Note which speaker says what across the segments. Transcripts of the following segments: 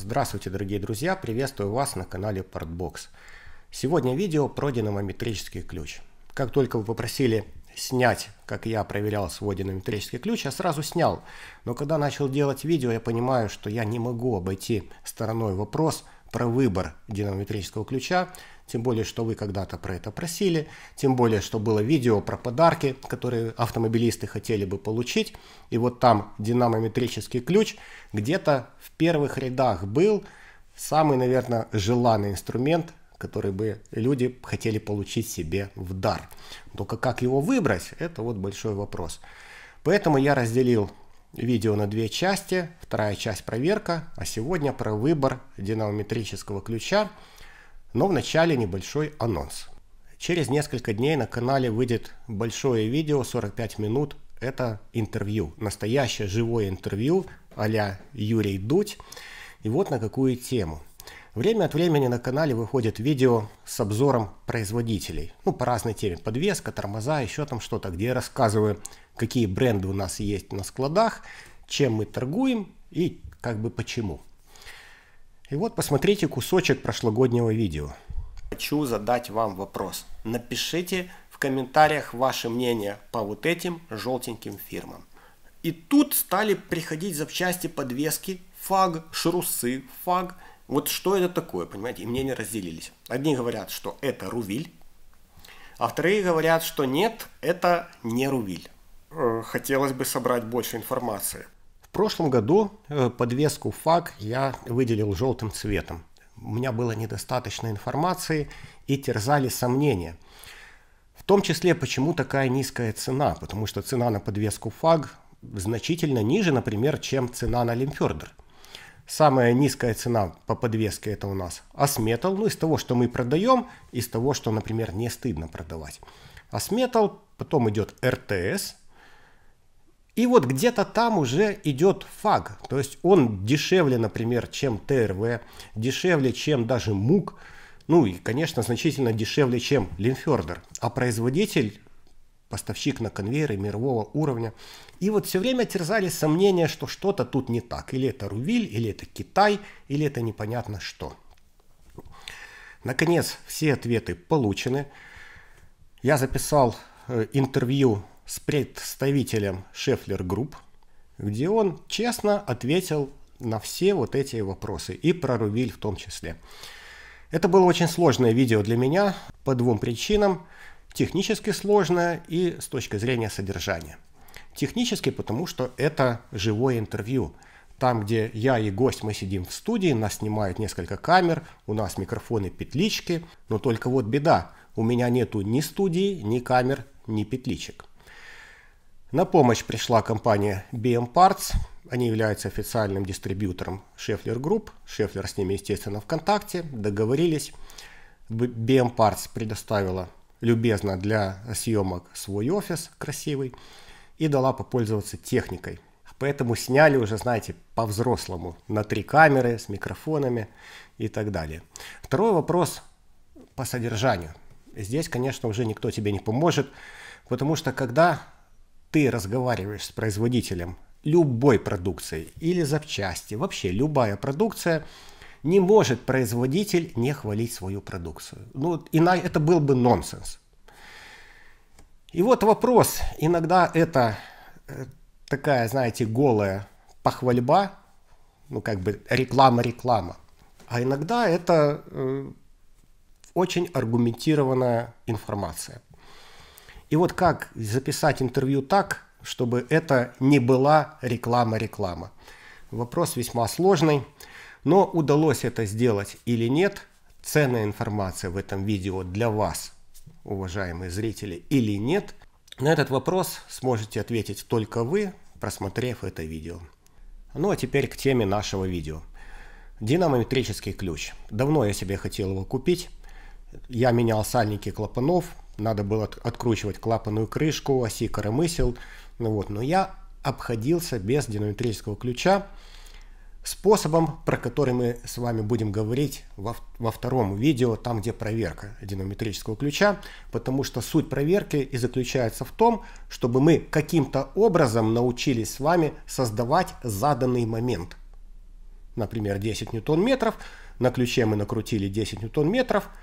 Speaker 1: Здравствуйте, дорогие друзья! Приветствую вас на канале Portbox. Сегодня видео про динамометрический ключ. Как только вы попросили снять, как я проверял свой динамометрический ключ, я сразу снял. Но когда начал делать видео, я понимаю, что я не могу обойти стороной вопрос про выбор динамометрического ключа, тем более, что вы когда-то про это просили, тем более, что было видео про подарки, которые автомобилисты хотели бы получить, и вот там динамометрический ключ где-то в первых рядах был самый, наверное, желанный инструмент, который бы люди хотели получить себе в дар. Только как его выбрать, это вот большой вопрос. Поэтому я разделил видео на две части. Вторая часть проверка, а сегодня про выбор динамометрического ключа но вначале небольшой анонс. Через несколько дней на канале выйдет большое видео 45 минут. Это интервью, настоящее живое интервью а Юрий Дудь. И вот на какую тему. Время от времени на канале выходит видео с обзором производителей. Ну, по разной теме. Подвеска, тормоза, еще там что-то, где я рассказываю, какие бренды у нас есть на складах, чем мы торгуем и как бы почему. И вот посмотрите кусочек прошлогоднего видео. Хочу задать вам вопрос. Напишите в комментариях ваше мнение по вот этим желтеньким фирмам. И тут стали приходить запчасти подвески, фаг, шрусы, фаг. Вот что это такое, понимаете? И мнения разделились. Одни говорят, что это рувиль, а вторые говорят, что нет, это не рувиль. Э, хотелось бы собрать больше информации прошлом году э, подвеску фак я выделил желтым цветом. У меня было недостаточно информации и терзали сомнения. В том числе, почему такая низкая цена, потому что цена на подвеску фаг значительно ниже, например, чем цена на лимфердер. Самая низкая цена по подвеске это у нас Асметал. ну из того, что мы продаем, из того, что, например, не стыдно продавать. Асметал. потом идет РТС. И вот где-то там уже идет фаг. То есть он дешевле, например, чем ТРВ, дешевле, чем даже МУК. Ну и, конечно, значительно дешевле, чем Линфердер. А производитель поставщик на конвейеры мирового уровня. И вот все время терзали сомнения, что что-то тут не так. Или это Рувиль, или это Китай, или это непонятно что. Наконец, все ответы получены. Я записал э, интервью с представителем Шефлер Групп, где он честно ответил на все вот эти вопросы, и про Рувиль в том числе. Это было очень сложное видео для меня по двум причинам. Технически сложное и с точки зрения содержания. Технически, потому что это живое интервью. Там, где я и гость, мы сидим в студии, нас снимают несколько камер, у нас микрофоны петлички, но только вот беда, у меня нету ни студии, ни камер, ни петличек. На помощь пришла компания BM Parts. Они являются официальным дистрибьютором Schaeffler Group. Шефлер с ними, естественно, ВКонтакте. Договорились. BM Parts предоставила любезно для съемок свой офис красивый и дала попользоваться техникой. Поэтому сняли уже, знаете, по-взрослому, на три камеры, с микрофонами и так далее. Второй вопрос по содержанию. Здесь, конечно, уже никто тебе не поможет, потому что когда ты разговариваешь с производителем любой продукции или запчасти, вообще любая продукция, не может производитель не хвалить свою продукцию. Ну, иначе это был бы нонсенс. И вот вопрос, иногда это э, такая, знаете, голая похвальба, ну как бы реклама-реклама, а иногда это э, очень аргументированная информация. И вот как записать интервью так, чтобы это не была реклама-реклама? Вопрос весьма сложный, но удалось это сделать или нет, ценная информация в этом видео для вас, уважаемые зрители, или нет, на этот вопрос сможете ответить только вы, просмотрев это видео. Ну а теперь к теме нашего видео. Динамометрический ключ. Давно я себе хотел его купить. Я менял сальники клапанов, надо было откручивать клапанную крышку, оси коромысел. Ну вот, но я обходился без динаметрического ключа способом, про который мы с вами будем говорить во, во втором видео, там где проверка динаметрического ключа, потому что суть проверки и заключается в том, чтобы мы каким-то образом научились с вами создавать заданный момент. Например, 10 ньютон-метров, на ключе мы накрутили 10 ньютон-метров –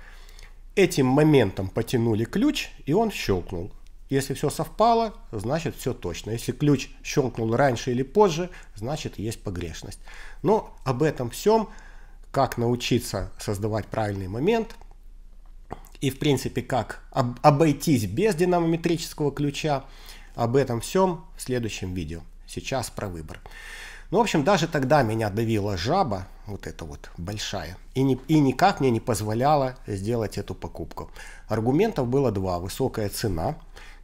Speaker 1: Этим моментом потянули ключ, и он щелкнул. Если все совпало, значит все точно. Если ключ щелкнул раньше или позже, значит есть погрешность. Но об этом всем, как научиться создавать правильный момент и в принципе как об, обойтись без динамометрического ключа, об этом всем в следующем видео. Сейчас про выбор. Ну, в общем, даже тогда меня давила жаба, вот эта вот большая, и, не, и никак мне не позволяла сделать эту покупку. Аргументов было два. Высокая цена,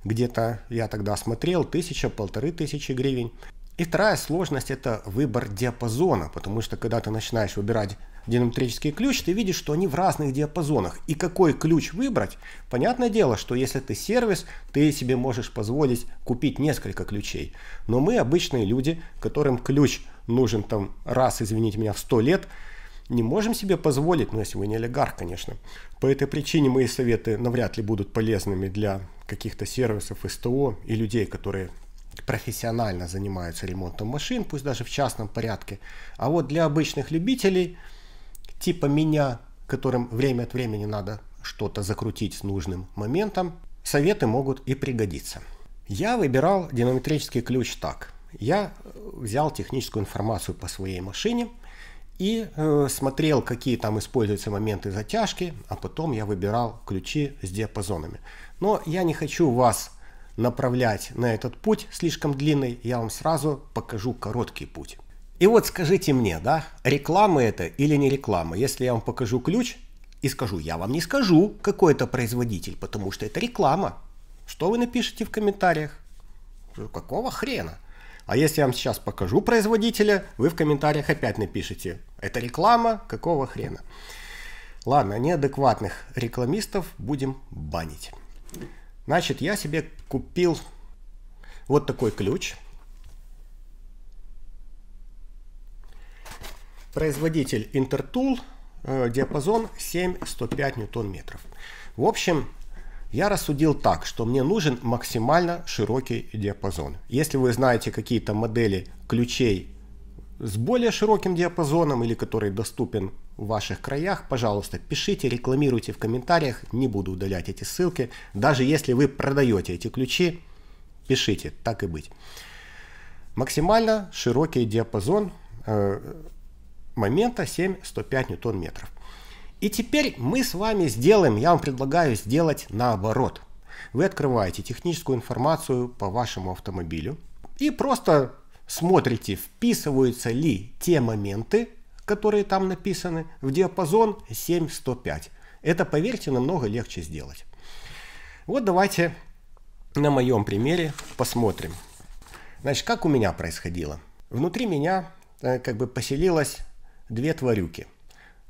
Speaker 1: где-то я тогда смотрел, тысяча, полторы тысячи гривен. И вторая сложность – это выбор диапазона, потому что когда ты начинаешь выбирать динаметрический ключ, ты видишь, что они в разных диапазонах. И какой ключ выбрать? Понятное дело, что если ты сервис, ты себе можешь позволить купить несколько ключей. Но мы обычные люди, которым ключ – нужен там раз, извините меня, в 100 лет, не можем себе позволить, но ну, если вы не олигарх, конечно. По этой причине мои советы навряд ли будут полезными для каких-то сервисов СТО и людей, которые профессионально занимаются ремонтом машин, пусть даже в частном порядке. А вот для обычных любителей, типа меня, которым время от времени надо что-то закрутить с нужным моментом, советы могут и пригодиться. Я выбирал динаметрический ключ так я взял техническую информацию по своей машине и э, смотрел, какие там используются моменты затяжки, а потом я выбирал ключи с диапазонами. Но я не хочу вас направлять на этот путь слишком длинный, я вам сразу покажу короткий путь. И вот скажите мне, да, реклама это или не реклама? Если я вам покажу ключ и скажу, я вам не скажу, какой это производитель, потому что это реклама. Что вы напишите в комментариях? Какого хрена? А если я вам сейчас покажу производителя, вы в комментариях опять напишите, это реклама, какого хрена. Ладно, неадекватных рекламистов будем банить. Значит, я себе купил вот такой ключ. Производитель Intertool, э, диапазон 7-105 ньютон-метров. В общем, я рассудил так, что мне нужен максимально широкий диапазон. Если вы знаете какие-то модели ключей с более широким диапазоном или который доступен в ваших краях, пожалуйста, пишите, рекламируйте в комментариях, не буду удалять эти ссылки. Даже если вы продаете эти ключи, пишите, так и быть. Максимально широкий диапазон э, момента 7-105 ньютон-метров. И теперь мы с вами сделаем, я вам предлагаю сделать наоборот. Вы открываете техническую информацию по вашему автомобилю и просто смотрите, вписываются ли те моменты, которые там написаны, в диапазон 7105. Это, поверьте, намного легче сделать. Вот давайте на моем примере посмотрим. Значит, как у меня происходило? Внутри меня э, как бы поселилось две тварюки –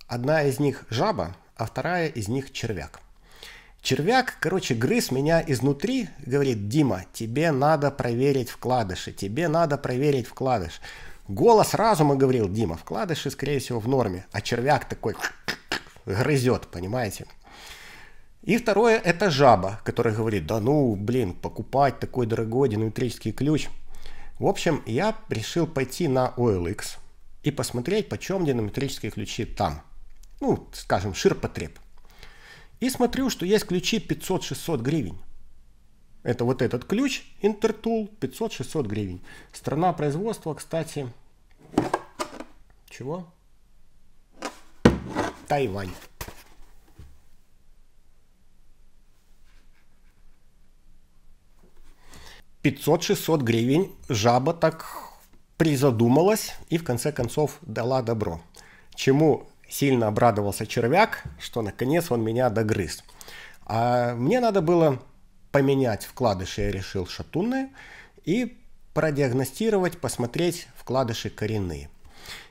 Speaker 1: Одна из них жаба, а вторая из них червяк. Червяк, короче, грыз меня изнутри, говорит, Дима, тебе надо проверить вкладыши, тебе надо проверить вкладыш. Голос разума говорил, Дима, вкладыши, скорее всего, в норме, а червяк такой грызет, понимаете? И второе – это жаба, которая говорит, да ну, блин, покупать такой дорогой динаметрический ключ. В общем, я решил пойти на OLX и посмотреть, почем динаметрические ключи там – ну, скажем, ширпотреб. И смотрю, что есть ключи 500-600 гривен. Это вот этот ключ, Intertool, 500-600 гривен. Страна производства, кстати, чего? Тайвань. Пятьсот шестьсот гривен жаба так призадумалась и в конце концов дала добро. Чему сильно обрадовался червяк, что наконец он меня догрыз. А мне надо было поменять вкладыши, я решил шатунные, и продиагностировать, посмотреть вкладыши коренные.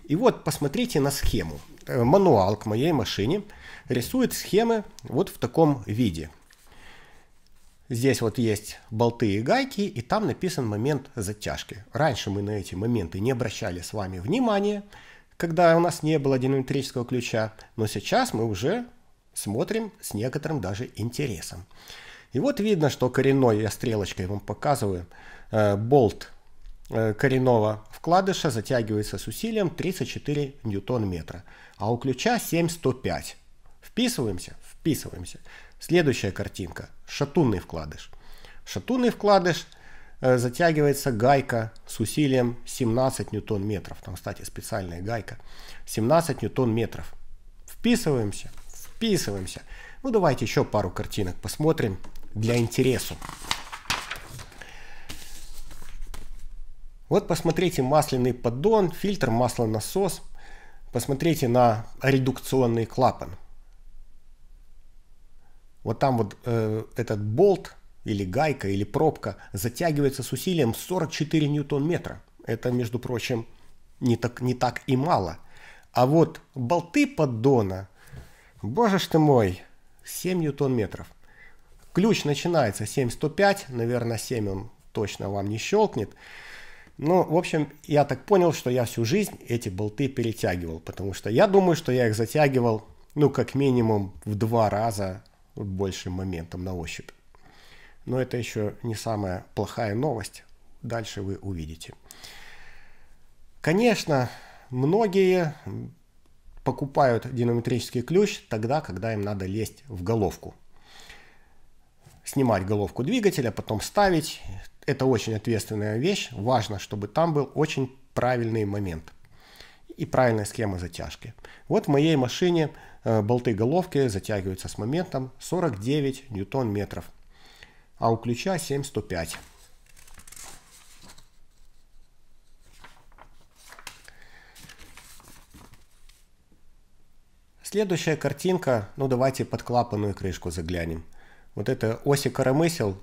Speaker 1: И вот посмотрите на схему. Э, мануал к моей машине рисует схемы вот в таком виде. Здесь вот есть болты и гайки, и там написан момент затяжки. Раньше мы на эти моменты не обращали с вами внимания, когда у нас не было динамического ключа, но сейчас мы уже смотрим с некоторым даже интересом. И вот видно, что коренной, я стрелочкой вам показываю, э, болт э, коренного вкладыша затягивается с усилием 34 ньютон-метра, а у ключа 7105. Вписываемся? Вписываемся. Следующая картинка. Шатунный вкладыш. Шатунный вкладыш – Э, затягивается гайка с усилием 17 ньютон-метров. Там, кстати, специальная гайка. 17 ньютон-метров. Вписываемся, вписываемся. Ну, давайте еще пару картинок посмотрим для интересу. Вот посмотрите масляный поддон, фильтр, маслонасос. Посмотрите на редукционный клапан. Вот там вот э, этот болт или гайка, или пробка затягивается с усилием 44 ньютон-метра. Это, между прочим, не так, не так и мало. А вот болты поддона, боже ж ты мой, 7 ньютон-метров. Ключ начинается 7,105, наверное, 7 он точно вам не щелкнет. Ну, в общем, я так понял, что я всю жизнь эти болты перетягивал, потому что я думаю, что я их затягивал, ну, как минимум в два раза большим моментом на ощупь. Но это еще не самая плохая новость. Дальше вы увидите. Конечно, многие покупают динаметрический ключ тогда, когда им надо лезть в головку. Снимать головку двигателя, потом ставить. Это очень ответственная вещь. Важно, чтобы там был очень правильный момент и правильная схема затяжки. Вот в моей машине э, болты головки затягиваются с моментом 49 ньютон-метров а у ключа 7105. Следующая картинка, ну давайте под клапанную крышку заглянем. Вот это оси коромысел,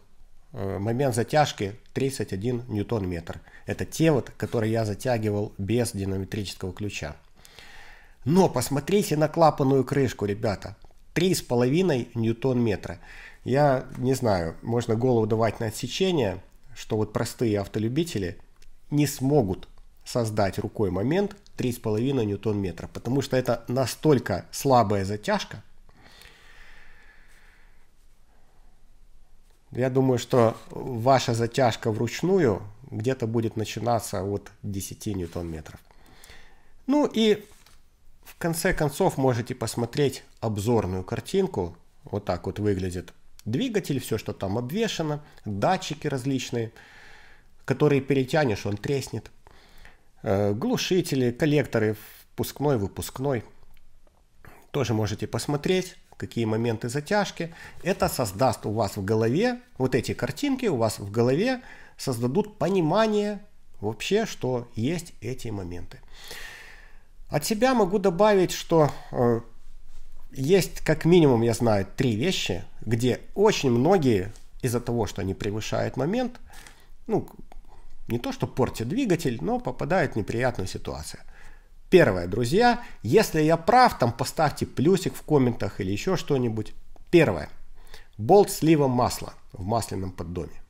Speaker 1: э, момент затяжки 31 ньютон-метр. Это те вот, которые я затягивал без динаметрического ключа. Но посмотрите на клапанную крышку, ребята. 3,5 ньютон-метра. Я не знаю, можно голову давать на отсечение, что вот простые автолюбители не смогут создать рукой момент 3,5 ньютон-метра, потому что это настолько слабая затяжка. Я думаю, что ваша затяжка вручную где-то будет начинаться от 10 ньютон-метров. Ну и в конце концов можете посмотреть обзорную картинку. Вот так вот выглядит двигатель, все, что там обвешено, датчики различные, которые перетянешь, он треснет, э, глушители, коллекторы, впускной, выпускной. Тоже можете посмотреть, какие моменты затяжки. Это создаст у вас в голове, вот эти картинки у вас в голове создадут понимание вообще, что есть эти моменты. От себя могу добавить, что э, есть как минимум, я знаю, три вещи, где очень многие из-за того, что они превышают момент, ну, не то что портят двигатель, но попадают в неприятную ситуацию. Первое, друзья, если я прав, там поставьте плюсик в комментах или еще что-нибудь. Первое. Болт слива масла в масляном поддоне.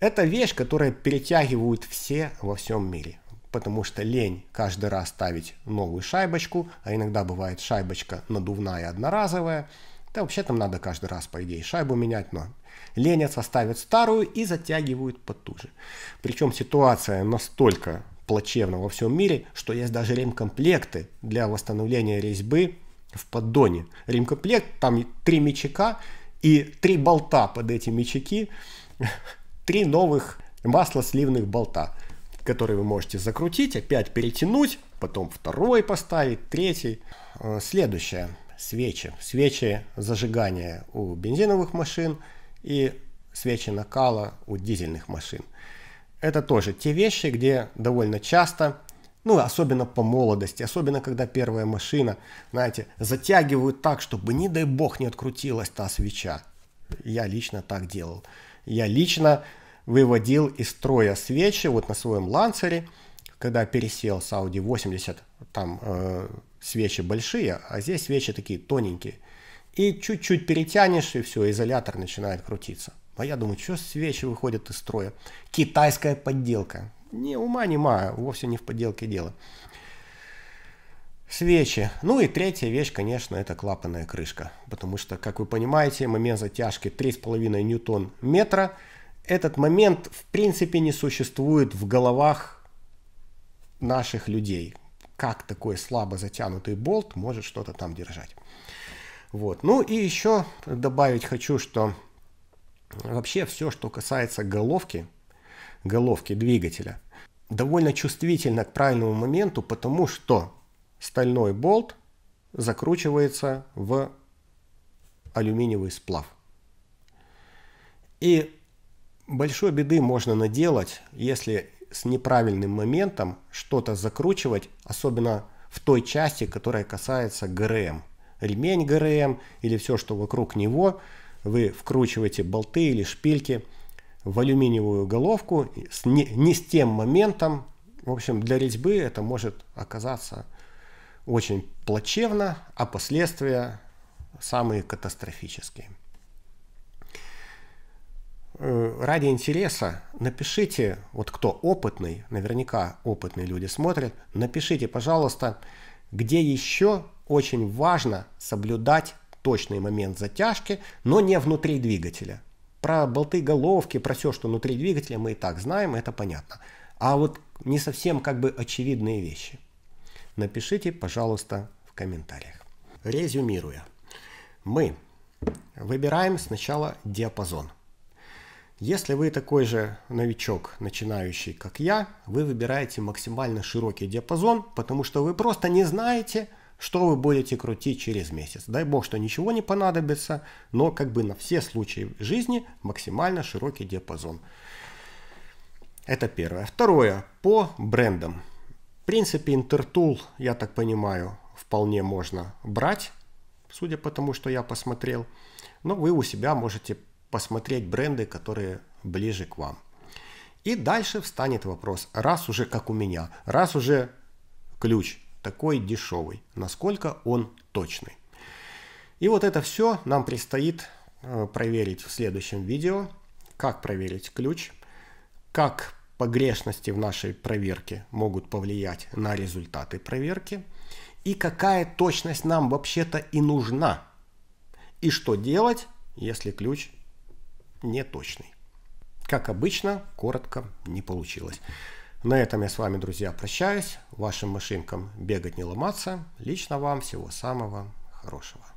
Speaker 1: Это вещь, которая перетягивают все во всем мире потому что лень каждый раз ставить новую шайбочку, а иногда бывает шайбочка надувная одноразовая. Да вообще там надо каждый раз, по идее, шайбу менять, но ленятся, ставят старую и затягивают потуже. Причем ситуация настолько плачевна во всем мире, что есть даже ремкомплекты для восстановления резьбы в поддоне. Ремкомплект, там три мячика и три болта под эти мячики, три новых масло сливных болта который вы можете закрутить, опять перетянуть, потом второй поставить, третий. Э, следующее. Свечи. Свечи зажигания у бензиновых машин и свечи накала у дизельных машин. Это тоже те вещи, где довольно часто, ну, особенно по молодости, особенно когда первая машина, знаете, затягивают так, чтобы, не дай бог, не открутилась та свеча. Я лично так делал. Я лично выводил из строя свечи вот на своем ланцере, когда пересел с Audi 80, там э, свечи большие, а здесь свечи такие тоненькие. И чуть-чуть перетянешь, и все, изолятор начинает крутиться. А я думаю, что свечи выходят из строя? Китайская подделка. Не ума не мая, вовсе не в подделке дело. Свечи. Ну и третья вещь, конечно, это клапанная крышка. Потому что, как вы понимаете, момент затяжки 3,5 ньютон метра – этот момент в принципе не существует в головах наших людей. Как такой слабо затянутый болт может что-то там держать? Вот. Ну и еще добавить хочу, что вообще все, что касается головки, головки двигателя, довольно чувствительно к правильному моменту, потому что стальной болт закручивается в алюминиевый сплав. И большой беды можно наделать, если с неправильным моментом что-то закручивать, особенно в той части, которая касается ГРМ. Ремень ГРМ или все, что вокруг него, вы вкручиваете болты или шпильки в алюминиевую головку с не, не с тем моментом. В общем, для резьбы это может оказаться очень плачевно, а последствия самые катастрофические. Э, ради интереса напишите, вот кто опытный, наверняка опытные люди смотрят, напишите, пожалуйста, где еще очень важно соблюдать точный момент затяжки, но не внутри двигателя. Про болты головки, про все, что внутри двигателя, мы и так знаем, это понятно. А вот не совсем как бы очевидные вещи. Напишите, пожалуйста, в комментариях. Резюмируя, мы выбираем сначала диапазон – если вы такой же новичок, начинающий, как я, вы выбираете максимально широкий диапазон, потому что вы просто не знаете, что вы будете крутить через месяц. Дай бог, что ничего не понадобится, но как бы на все случаи жизни максимально широкий диапазон. Это первое. Второе, по брендам. В принципе, Интертул, я так понимаю, вполне можно брать, судя по тому, что я посмотрел. Но вы у себя можете посмотреть бренды, которые ближе к вам. И дальше встанет вопрос, раз уже как у меня, раз уже ключ такой дешевый, насколько он точный. И вот это все нам предстоит э, проверить в следующем видео, как проверить ключ, как погрешности в нашей проверке могут повлиять на результаты проверки, и какая точность нам вообще-то и нужна, и что делать, если ключ неточный. Как обычно, коротко не получилось. На этом я с вами, друзья, прощаюсь. Вашим машинкам бегать не ломаться. Лично вам всего самого хорошего.